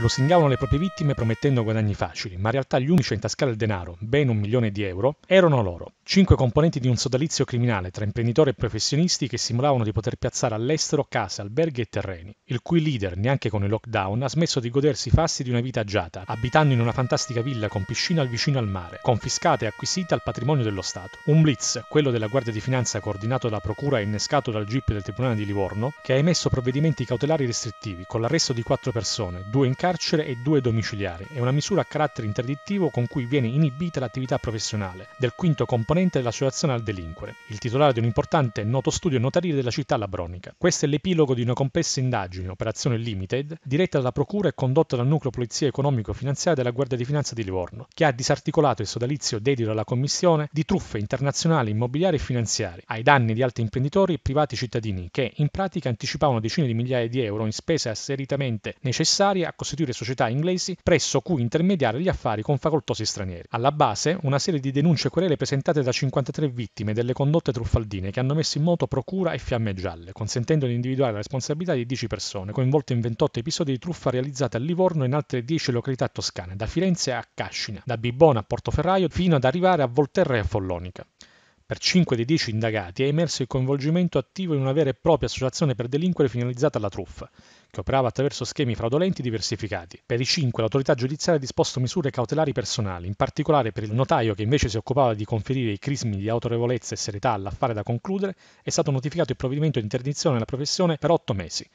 Lusingavano le proprie vittime promettendo guadagni facili, ma in realtà gli unici a intascare il denaro, ben un milione di euro, erano loro. Cinque componenti di un sodalizio criminale tra imprenditori e professionisti che simulavano di poter piazzare all'estero case, alberghi e terreni, il cui leader, neanche con il lockdown, ha smesso di godersi i fasti di una vita agiata, abitando in una fantastica villa con piscina vicino al mare, confiscata e acquisita al patrimonio dello Stato. Un blitz, quello della Guardia di Finanza coordinato dalla Procura e innescato dal GIP del Tribunale di Livorno, che ha emesso provvedimenti cautelari restrittivi, con l'arresto di quattro persone, due in casa carcere e due domiciliari. È una misura a carattere interdittivo con cui viene inibita l'attività professionale del quinto componente dell'associazione al delinquere, il titolare di un importante e noto studio notarile della città labronica. Questo è l'epilogo di una complessa indagine, Operazione Limited, diretta dalla Procura e condotta dal Nucleo Polizia Economico Finanziaria della Guardia di Finanza di Livorno, che ha disarticolato il sodalizio dedito alla Commissione di truffe internazionali immobiliari e finanziarie, ai danni di altri imprenditori e privati cittadini che, in pratica, anticipavano decine di migliaia di euro in spese asseritamente necessarie a costruire costituire società inglesi presso cui intermediare gli affari con facoltosi stranieri. Alla base, una serie di denunce e querele presentate da 53 vittime delle condotte truffaldine che hanno messo in moto procura e fiamme gialle, consentendo di individuare la responsabilità di 10 persone, coinvolte in 28 episodi di truffa realizzate a Livorno e in altre 10 località toscane, da Firenze a Cascina, da Bibona a Portoferraio fino ad arrivare a Volterra e a Follonica. Per 5 dei 10 indagati è emerso il coinvolgimento attivo in una vera e propria associazione per delinquere finalizzata alla truffa, che operava attraverso schemi fraudolenti diversificati. Per i 5 l'autorità giudiziaria ha disposto misure cautelari personali, in particolare per il notaio che invece si occupava di conferire i crismi di autorevolezza e serietà all'affare da concludere, è stato notificato il provvedimento di interdizione alla professione per 8 mesi.